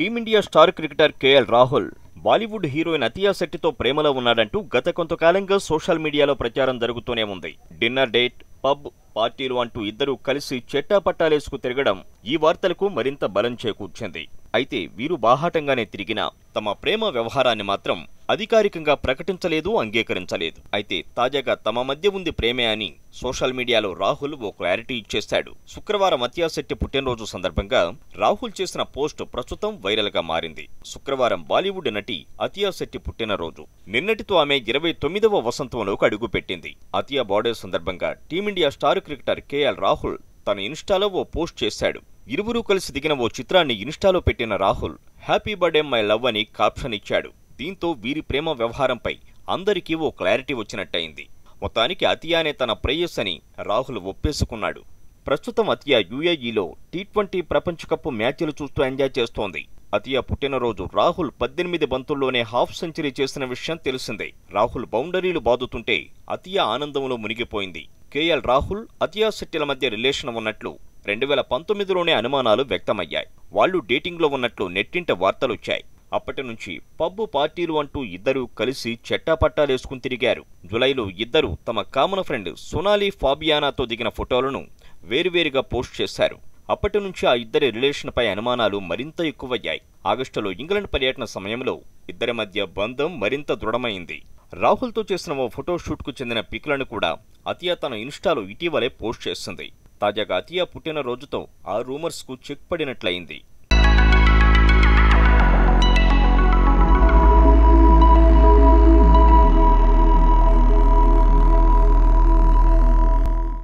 team India star cricketer K L Rahul Bollywood heroine Athiya శెట్టితో ప్రేమలో ఉన్నాడంటూ గత కొంతకాలంగా సోషల్ మీడియాలో ప్రచారం జరుగుతూనే ఉంది డిన్నర్ డేట్ పబ్ పార్టీలు అంటూ ఇద్దరు కలిసి చెట్టాపట్టాలేసుకు తిరగడం ఈ వార్తలకు మరింత బలం చేకూర్చింది అయితే వీరు బాహాటంగానే తిరిగినా తమ ప్రేమ వ్యవహారాన్ని మాత్రం అధికారికంగా ప్రకటించలేదు అంగీకరించలేదు అయితే తాజాగా తమ మధ్య ఉంది ప్రేమే అని సోషల్ మీడియాలో రాహుల్ ఓ క్లారిటీ ఇచ్చేశాడు శుక్రవారం అత్యాశెట్టి పుట్టినరోజు సందర్భంగా రాహుల్ చేసిన పోస్ట్ ప్రస్తుతం వైరల్గా మారింది శుక్రవారం బాలీవుడ్ నటి అతియాశెట్టి పుట్టినరోజు నిన్నటితో ఆమె ఇరవై తొమ్మిదవ వసంతంలోకి అడుగుపెట్టింది అతియా బార్డర్ సందర్భంగా team India star cricketer K L Rahul తన ఇన్స్టాలో ఓ పోస్ట్ చేశాడు ఇరువురూ కలిసి దిగిన ఓ చిత్రాన్ని ఇన్స్టాలో పెట్టిన Rahul happy birthday my love అని కాప్షన్ ఇచ్చాడు దీంతో వీరి ప్రేమ వ్యవహారంపై అందరికీ ఓ క్లారిటీ వచ్చినట్టయింది మొత్తానికి అతియానే తన ప్రేయస్ అని రాహుల్ ఒప్పేసుకున్నాడు ప్రస్తుతం అతియా యుఏఈలో టీ ట్వంటీ ప్రపంచ మ్యాచ్లు చూస్తూ ఎంజాయ్ చేస్తోంది అతియా పుట్టినరోజు రాహుల్ పద్దెనిమిది బంతుల్లోనే హాఫ్ సెంచరీ చేసిన విషయం తెలిసిందే రాహుల్ బౌండరీలు బాదుతుంటే అతియా ఆనందంలో మునిగిపోయింది కేఎల్ రాహుల్ అతియా శెట్టిల మధ్య రిలేషన్ ఉన్నట్లు రెండు వేల పంతొమ్మిదిలోనే అనుమానాలు వ్యక్తమయ్యాయి వాళ్ళు డేటింగ్లో ఉన్నట్లు నెట్టింట వార్తలొచ్చాయి అప్పటి నుంచి పబ్బు పార్టీలు అంటూ ఇద్దరు కలిసి చెట్టాపట్టాలేసుకుని తిరిగారు జులైలో ఇద్దరు తమ కామన్ ఫ్రెండ్ సునాలి ఫాబియానాతో దిగిన ఫోటోలను వేరువేరుగా పోస్ట్ చేశారు అప్పటి నుంచి ఆ ఇద్దరి రిలేషన్పై అనుమానాలు మరింత ఎక్కువయ్యాయి ఆగస్టులో ఇంగ్లాండ్ పర్యటన సమయంలో ఇద్దరి మధ్య బంధం మరింత దృఢమైంది రాహుల్తో చేసిన ఓ ఫోటోషూట్కు చెందిన పిక్లను కూడా అతియా తన ఇన్స్టాలో ఇటీవలే పోస్ట్ చేస్తుంది తాజాగా అతియా పుట్టిన రోజుతో ఆ రూమర్స్కు చెక్ పడినట్లయింది